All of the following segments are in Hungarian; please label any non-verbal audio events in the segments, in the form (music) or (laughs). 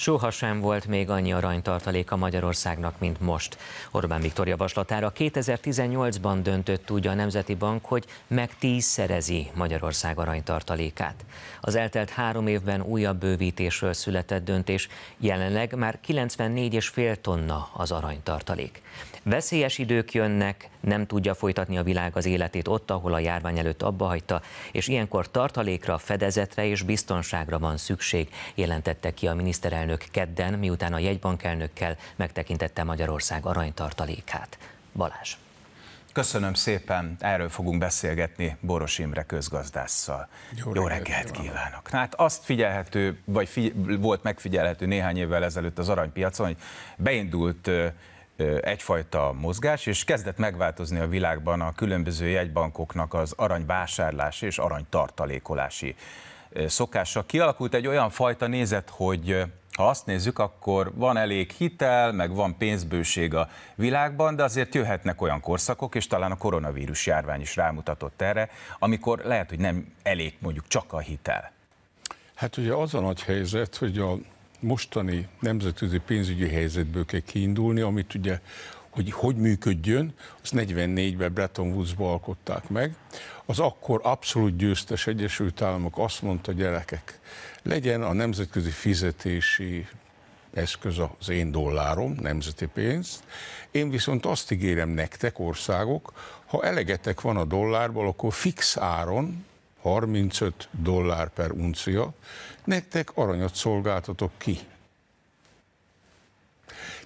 Soha sem volt még annyi a Magyarországnak, mint most. Orbán Viktor javaslatára 2018-ban döntött úgy a Nemzeti Bank, hogy meg tízszerezi Magyarország aranytartalékát. Az eltelt három évben újabb bővítésről született döntés, jelenleg már 94,5 tonna az aranytartalék. Veszélyes idők jönnek, nem tudja folytatni a világ az életét ott, ahol a járvány előtt abba hagyta, és ilyenkor tartalékra, fedezetre és biztonságra van szükség, jelentette ki a miniszterelnök elnök kedden, miután a elnökkel megtekintette Magyarország aranytartalékát. Balázs. Köszönöm szépen, erről fogunk beszélgetni Boros Imre közgazdásszal. Jó, Jó reggelt, kívánok. kívánok! Hát azt figyelhető, vagy figy- volt megfigyelhető néhány évvel ezelőtt az aranypiacon, hogy beindult egyfajta mozgás, és kezdett megváltozni a világban a különböző jegybankoknak az aranyvásárlási és aranytartalékolási szokása. Kialakult egy olyan fajta nézet, hogy ha azt nézzük, akkor van elég hitel, meg van pénzbőség a világban, de azért jöhetnek olyan korszakok, és talán a koronavírus járvány is rámutatott erre, amikor lehet, hogy nem elég mondjuk csak a hitel. Hát ugye az a nagy helyzet, hogy a mostani nemzetközi pénzügyi helyzetből kell kiindulni, amit ugye hogy hogy működjön, Az 44-ben Bretton Woods-ba alkották meg. Az akkor abszolút győztes Egyesült Államok azt mondta, gyerekek, legyen a nemzetközi fizetési eszköz az én dollárom, nemzeti pénz. Én viszont azt ígérem nektek, országok, ha elegetek van a dollárból, akkor fix áron, 35 dollár per uncia, nektek aranyat szolgáltatok ki.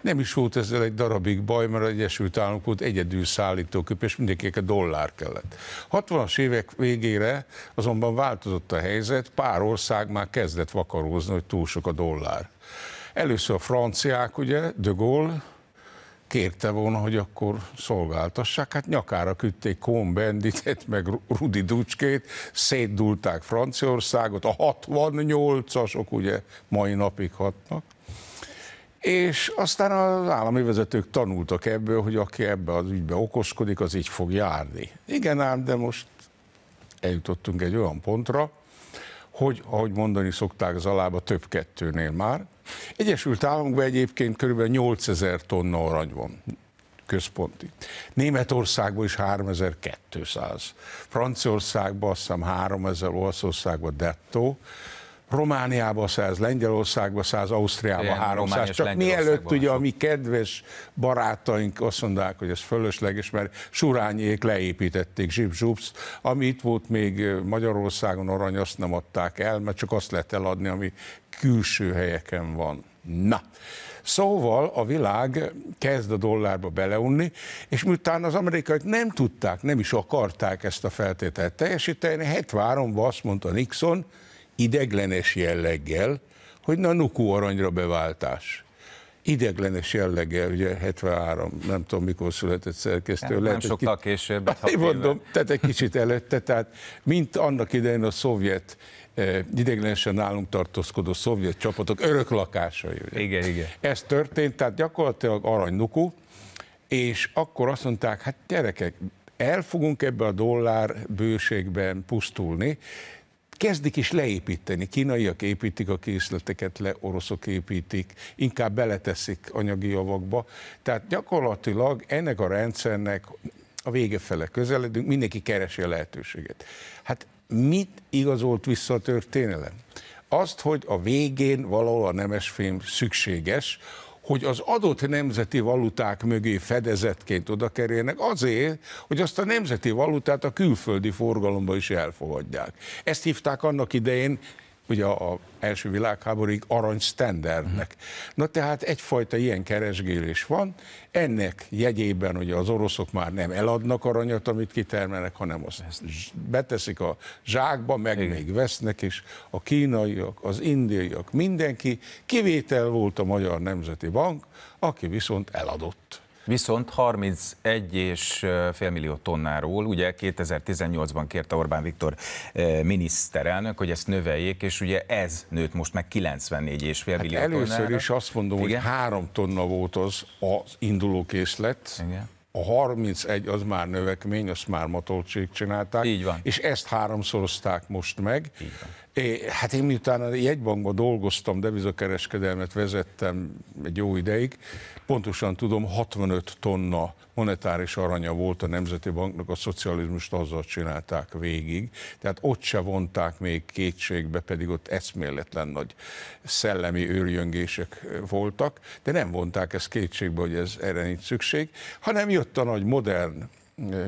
Nem is volt ezzel egy darabig baj, mert az Egyesült Államok volt egyedül szállítóköp, és mindenkinek a dollár kellett. 60-as évek végére azonban változott a helyzet, pár ország már kezdett vakarózni, hogy túl sok a dollár. Először a franciák, ugye, de Gaulle, kérte volna, hogy akkor szolgáltassák. Hát nyakára küldték Kohn Benditet, meg Rudi Ducskét, szétdulták Franciaországot, a 68-asok ugye mai napig hatnak. És aztán az állami vezetők tanultak ebből, hogy aki ebbe az ügybe okoskodik, az így fog járni. Igen ám, de most eljutottunk egy olyan pontra, hogy, ahogy mondani szokták alába, több kettőnél már. Egyesült Államokban egyébként kb. 8000 tonna arany van központi. Németországban is 3200, Franciaországban azt hiszem 3000, Olaszországban dettó, Romániába 100, Lengyelországba 100, Ausztriába Igen, 300. Csak mielőtt ugye a mi kedves barátaink azt mondták, hogy ez fölösleges, mert surányék leépítették zsipzsupsz, ami itt volt még Magyarországon arany, azt nem adták el, mert csak azt lehet eladni, ami külső helyeken van. Na, szóval a világ kezd a dollárba beleunni, és miután az amerikai nem tudták, nem is akarták ezt a feltételt teljesíteni, 73-ban azt mondta Nixon, ideglenes jelleggel, hogy na nukó aranyra beváltás. Ideglenes jelleggel, ugye 73, nem tudom mikor született szerkesztő. Nem, lehet, nem sokkal később. Hát, mondom, tehát egy kicsit előtte, tehát mint annak idején a szovjet eh, ideglenesen nálunk tartózkodó szovjet csapatok örök lakásai. Ugye? Igen, igen. Ez történt, tehát gyakorlatilag arany Nukó, és akkor azt mondták, hát gyerekek, el fogunk ebbe a dollár bőségben pusztulni, kezdik is leépíteni. Kínaiak építik a készleteket le, oroszok építik, inkább beleteszik anyagi javakba. Tehát gyakorlatilag ennek a rendszernek a vége fele közeledünk, mindenki keresi a lehetőséget. Hát mit igazolt vissza a történelem? Azt, hogy a végén valahol a nemesfém szükséges, hogy az adott nemzeti valuták mögé fedezetként oda kerülnek, azért, hogy azt a nemzeti valutát a külföldi forgalomba is elfogadják. Ezt hívták annak idején ugye a első világháborúig arany standardnek. Mhm. Na tehát egyfajta ilyen keresgélés van, ennek jegyében ugye az oroszok már nem eladnak aranyat, amit kitermelnek, hanem azt beteszik a zsákba, meg Igen. még vesznek is, a kínaiak, az indiaiak, mindenki, kivétel volt a Magyar Nemzeti Bank, aki viszont eladott. Viszont 31,5 millió tonnáról, ugye 2018-ban kérte Orbán Viktor miniszterelnök, hogy ezt növeljék, és ugye ez nőtt most meg 94,5 hát millió először tonnára. Először is azt mondom, Igen? hogy 3 tonna volt az az készlet, Igen. A 31 az már növekmény, azt már Matolcsék csinálták. Így van. És ezt háromszorozták most meg. Így van. É, hát én miután a jegybankban dolgoztam, devizakereskedelmet vezettem egy jó ideig, pontosan tudom, 65 tonna monetáris aranya volt a Nemzeti Banknak, a szocializmust azzal csinálták végig, tehát ott se vonták még kétségbe, pedig ott eszméletlen nagy szellemi őrjöngések voltak, de nem vonták ezt kétségbe, hogy ez erre nincs szükség, hanem jött a nagy modern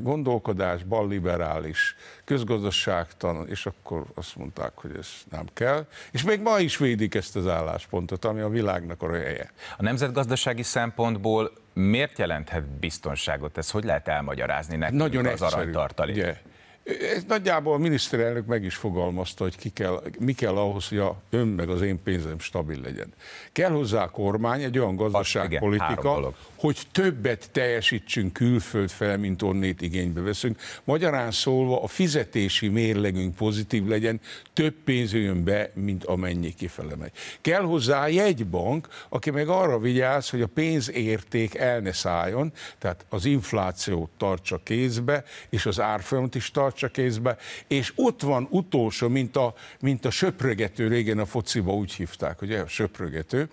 gondolkodás, balliberális közgazdaságtan, és akkor azt mondták, hogy ez nem kell. És még ma is védik ezt az álláspontot, ami a világnak a helye. A nemzetgazdasági szempontból miért jelenthet biztonságot? Ez hogy lehet elmagyarázni nekünk Nagyon az egyszerű, aranytartalék? Ugye? Ez nagyjából a miniszterelnök meg is fogalmazta, hogy ki kell, mi kell ahhoz, hogy a ön meg az én pénzem stabil legyen. Kell hozzá a kormány egy olyan gazdaságpolitika, hogy többet teljesítsünk külföld fel, mint onnét igénybe veszünk. Magyarán szólva a fizetési mérlegünk pozitív legyen, több pénz jön be, mint amennyi kifele megy. Kell hozzá egy bank, aki meg arra vigyáz, hogy a pénzérték el ne szálljon, tehát az inflációt tartsa kézbe, és az árfolyamot is tartsa tartsa kézbe, és ott van utolsó, mint a, mint a söprögető, régen a fociba úgy hívták, ugye, a söprögető,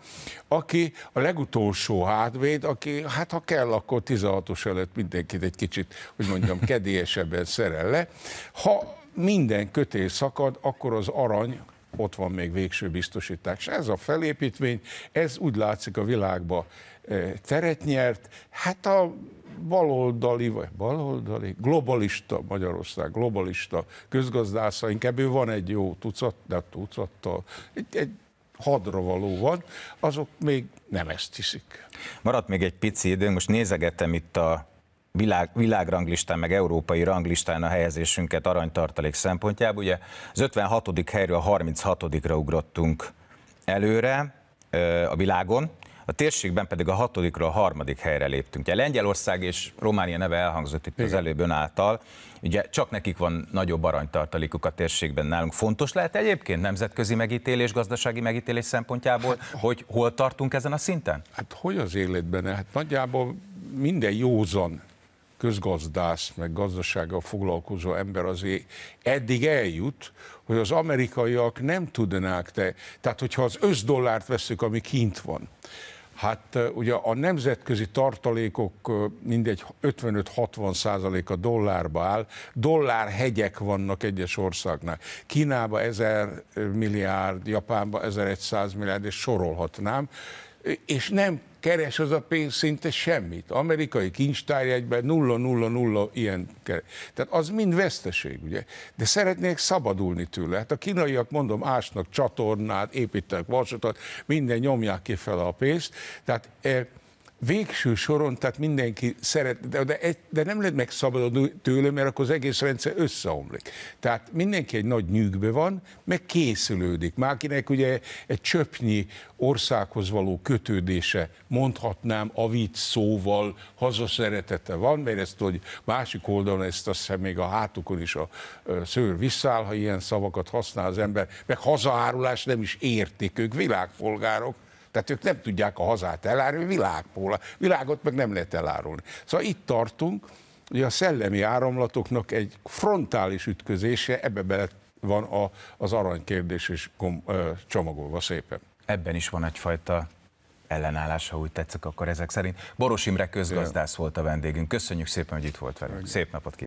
aki a legutolsó hátvéd, aki hát ha kell, akkor 16-os előtt mindenkit egy kicsit, hogy mondjam, (laughs) kedélyesebben szerel le. Ha minden kötél szakad, akkor az arany, ott van még végső biztosítás. Ez a felépítmény, ez úgy látszik a világba eh, teret nyert. Hát a baloldali, vagy baloldali, globalista Magyarország, globalista közgazdásza, inkább ő van egy jó tucat, de tucattal, egy, egy hadra való van, azok még nem ezt hiszik. Maradt még egy pici idő, most nézegettem itt a világ, világranglistán, meg európai ranglistán a helyezésünket aranytartalék szempontjából. Ugye az 56. helyről a 36-ra ugrottunk előre a világon, a térségben pedig a hatodikról a harmadik helyre léptünk. Ugye Lengyelország és Románia neve elhangzott itt Igen. az előbb ön által, ugye csak nekik van nagyobb aranytartalékuk a térségben nálunk. Fontos lehet egyébként nemzetközi megítélés, gazdasági megítélés szempontjából, hát, hogy hol tartunk ezen a szinten? Hát hogy az életben? Hát nagyjából minden józan közgazdász, meg gazdasággal foglalkozó ember azért eddig eljut, hogy az amerikaiak nem tudnák, te, tehát hogyha az összdollárt veszük, ami kint van, Hát ugye a nemzetközi tartalékok mindegy 55-60 százalék a dollárba áll, dollárhegyek vannak egyes országnál. Kínába 1000 milliárd, Japánba 1100 milliárd, és sorolhatnám és nem keres az a pénz szinte semmit. Amerikai kincstárjegyben nulla, nulla, nulla ilyen keres. Tehát az mind veszteség, ugye? De szeretnék szabadulni tőle. Hát a kínaiak, mondom, ásnak csatornát, építenek vasat, minden nyomják ki fel a pénzt. Tehát eh, végső soron, tehát mindenki szeret, de, de, de nem lehet megszabadulni tőle, mert akkor az egész rendszer összeomlik. Tehát mindenki egy nagy nyűgbe van, meg készülődik. Mákinek ugye egy csöpnyi országhoz való kötődése, mondhatnám a vicc szóval, hazaszeretete van, mert ezt, hogy másik oldalon ezt azt hiszem még a hátukon is a szőr visszáll, ha ilyen szavakat használ az ember, meg hazaárulás nem is értik, ők világpolgárok, tehát ők nem tudják a hazát elárulni, világból, világot meg nem lehet elárulni. Szóval itt tartunk, hogy a szellemi áramlatoknak egy frontális ütközése, ebbe bele van a, az aranykérdés is kom, ö, csomagolva szépen. Ebben is van egyfajta ellenállás, ha úgy tetszik, akkor ezek szerint. Boros Imre közgazdász volt a vendégünk. Köszönjük szépen, hogy itt volt velünk. Szép napot kívánok!